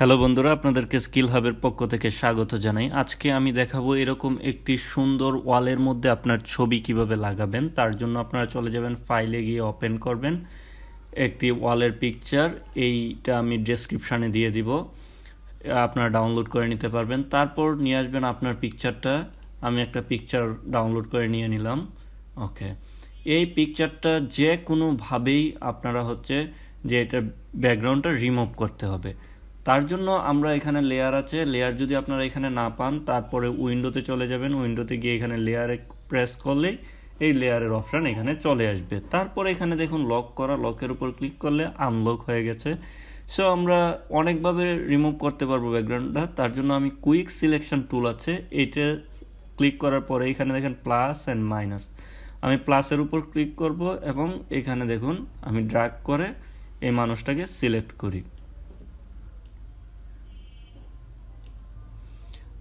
hello বন্ধুরা আপনাদেরকে skill হাবের পক্ষ থেকে স্বাগত জানাই আজকে আমি দেখাবো এরকম একটি সুন্দর ওয়ালের মধ্যে আপনার ছবি কিভাবে লাগাবেন তার জন্য আপনারা চলে যাবেন ফাইলে গিয়ে ওপেন করবেন একটি ওয়ালের পিকচার এইটা আমি ডেসক্রিপশানে দিয়ে দিব আপনারা ডাউনলোড করে নিতে পারবেন তারপর নিয়ে আসবেন আপনার পিকচারটা আমি একটা পিকচার ডাউনলোড করে নিয়ে নিলাম ওকে এই পিকচারটা যে কোনোভাবেই আপনারা হচ্ছে যে এটা ব্যাকগ্রাউন্ডটা রিমুভ করতে হবে তার জন্য আমরা এখানে লেয়ার আছে লেয়ার যদি আপনারা এখানে না পান তারপরে উইন্ডোতে চলে যাবেন উইন্ডোতে গিয়ে এখানে লেয়ারে প্রেস করলেই এই লেয়ারের অপশান এখানে চলে আসবে তারপরে এখানে দেখুন লক করা লকের উপর ক্লিক করলে আনলক হয়ে গেছে সো আমরা অনেকভাবে রিমুভ করতে পারবো ব্যাকগ্রাউন্ডটা তার জন্য আমি কুইক সিলেকশন টুল আছে এটা ক্লিক করার পরে এখানে দেখেন প্লাস অ্যান্ড মাইনাস আমি প্লাসের উপর ক্লিক করব এবং এখানে দেখুন আমি ড্রাগ করে এই মানুষটাকে সিলেক্ট করি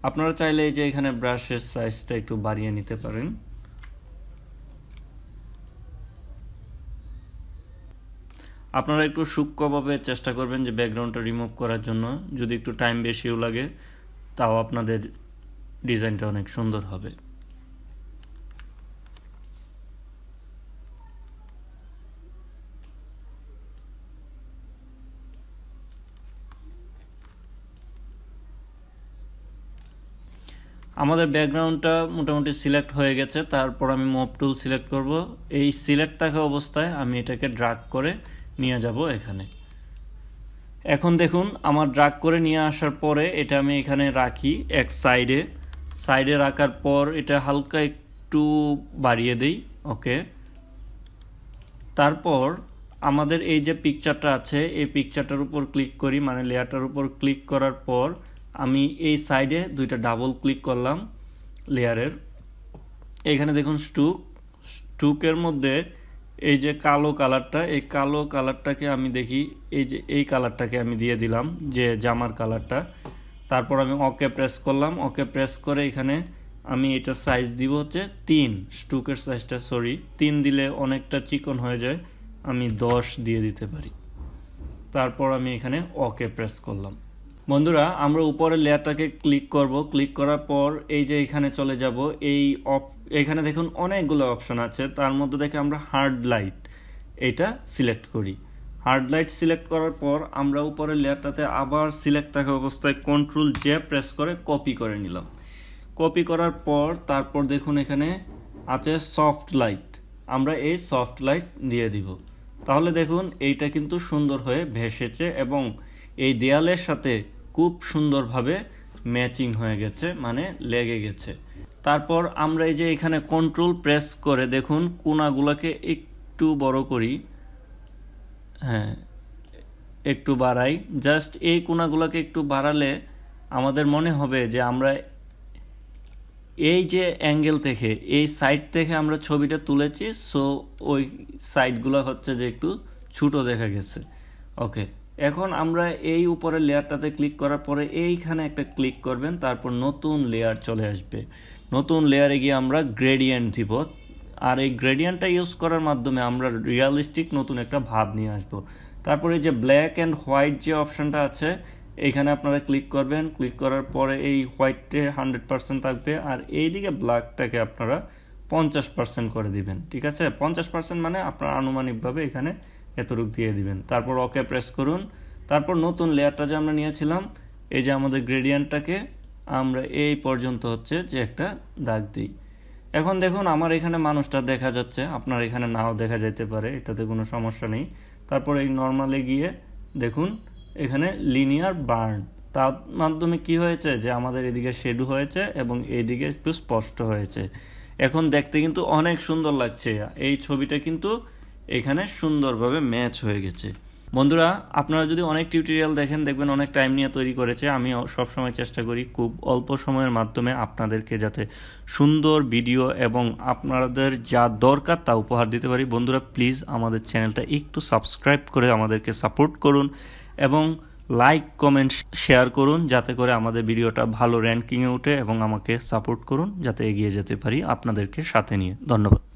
আপনারা চাইলে এই যে এখানে ব্রাশের সাইজটা একটু বাড়িয়ে নিতে পারেন আপনারা একটু সূক্ষ্মভাবে চেষ্টা করবেন যে ব্যাকগ্রাউন্ডটা রিমুভ করার জন্য যদি একটু টাইম বেশিও লাগে তাও আপনাদের ডিজাইনটা অনেক সুন্দর হবে আমাদের ব্যাকগ্রাউন্ডটা মোটামুটি সিলেক্ট হয়ে গেছে তারপর আমি মপ টুল সিলেক্ট করব এই সিলেক্ট থাকা অবস্থায় আমি এটাকে ড্রাগ করে নিয়ে যাব এখানে এখন দেখুন আমার ড্রাগ করে নিয়ে আসার পরে এটা আমি এখানে রাখি এক সাইডে সাইডে রাখার পর এটা হালকা একটু বাড়িয়ে দেই ওকে তারপর আমাদের এই যে পিকচারটা আছে এই পিকচারটার উপর ক্লিক করি মানে লেয়ারটার উপর ক্লিক করার পর আমি এই সাইডে দুইটা ডাবল ক্লিক করলাম লেয়ারের এখানে দেখুন স্টুক স্টুকের মধ্যে এই যে কালো কালারটা এই কালো কালারটাকে আমি দেখি এই যে এই কালারটাকে আমি দিয়ে দিলাম যে জামার কালারটা তারপর আমি ওকে প্রেস করলাম ওকে প্রেস করে এখানে আমি এটা সাইজ দিব হচ্ছে তিন স্টুকের সাইজটা সরি তিন দিলে অনেকটা চিকন হয়ে যায় আমি দশ দিয়ে দিতে পারি তারপর আমি এখানে ওকে প্রেস করলাম বন্ধুরা আমরা উপরের লেয়ারটাকে ক্লিক করব ক্লিক করার পর এই যে এখানে চলে যাব এই এখানে দেখুন অনেকগুলো অপশন আছে তার মধ্যে দেখে আমরা হার্ড লাইট এটা সিলেক্ট করি হার্ড লাইট সিলেক্ট করার পর আমরা উপরের লেয়ারটাতে আবার সিলেক্ট থাকা অবস্থায় কন্ট্রোল জে প্রেস করে কপি করে নিলাম কপি করার পর তারপর দেখুন এখানে আছে সফট লাইট আমরা এই সফট লাইট দিয়ে দিব তাহলে দেখুন এইটা কিন্তু সুন্দর হয়ে ভেসেছে এবং এই দেয়ালের সাথে খুব সুন্দরভাবে ম্যাচিং হয়ে গেছে মানে লেগে গেছে তারপর আমরা এই যে এখানে কন্ট্রোল প্রেস করে দেখুন কোনাগুলোকে একটু বড় করি হ্যাঁ একটু বাড়াই জাস্ট এই কোনাগুলোকে একটু বাড়ালে আমাদের মনে হবে যে আমরা এই যে অ্যাঙ্গেল থেকে এই সাইড থেকে আমরা ছবিটা তুলেছি সো ওই সাইডগুলো হচ্ছে যে একটু ছোটো দেখা গেছে ওকে এখন আমরা এই উপরের লেয়ারটাতে ক্লিক করার পরে এইখানে একটা ক্লিক করবেন তারপর নতুন লেয়ার চলে আসবে নতুন লেয়ারে গিয়ে আমরা গ্রেডিয়েন্ট দিব আর এই গ্রেডিয়েন্টটা ইউজ করার মাধ্যমে আমরা রিয়ালিস্টিক নতুন একটা ভাব নিয়ে আসবো তারপরে যে ব্ল্যাক অ্যান্ড হোয়াইট যে অপশানটা আছে এইখানে আপনারা ক্লিক করবেন ক্লিক করার পরে এই হোয়াইটে হান্ড্রেড পার্সেন্ট থাকবে আর এইদিকে ব্ল্যাকটাকে আপনারা পঞ্চাশ পার্সেন্ট করে দিবেন ঠিক আছে পঞ্চাশ পার্সেন্ট মানে আপনার আনুমানিকভাবে এখানে এতটুক দিয়ে দিবেন তারপর ওকে প্রেস করুন তারপর নতুন লেয়ারটা যে আমরা নিয়েছিলাম এই যে আমাদের গ্রেডিয়েন্টটাকে আমরা এই পর্যন্ত হচ্ছে যে একটা দাগ দিই এখন দেখুন আমার এখানে মানুষটা দেখা যাচ্ছে আপনার এখানে নাও দেখা যেতে পারে এটাতে কোনো সমস্যা নেই তারপর এই নর্মালে গিয়ে দেখুন এখানে লিনিয়ার বার্ন তার মাধ্যমে কি হয়েছে যে আমাদের এদিকে শেডু হয়েছে এবং এদিকে একটু স্পষ্ট হয়েছে এখন দেখতে কিন্তু অনেক সুন্দর লাগছে এই ছবিটা কিন্তু এখানে সুন্দরভাবে ম্যাচ হয়ে গেছে বন্ধুরা আপনারা যদি অনেক টিউটোরিয়াল দেখেন দেখবেন অনেক টাইম নিয়ে তৈরি করেছে আমি সবসময় চেষ্টা করি খুব অল্প সময়ের মাধ্যমে আপনাদেরকে যাতে সুন্দর ভিডিও এবং আপনাদের যা দরকার তা উপহার দিতে পারি বন্ধুরা প্লিজ আমাদের চ্যানেলটা একটু সাবস্ক্রাইব করে আমাদেরকে সাপোর্ট করুন এবং লাইক কমেন্ট শেয়ার করুন যাতে করে আমাদের ভিডিওটা ভালো র্যাঙ্কিংয়ে উঠে এবং আমাকে সাপোর্ট করুন যাতে এগিয়ে যেতে পারি আপনাদেরকে সাথে নিয়ে ধন্যবাদ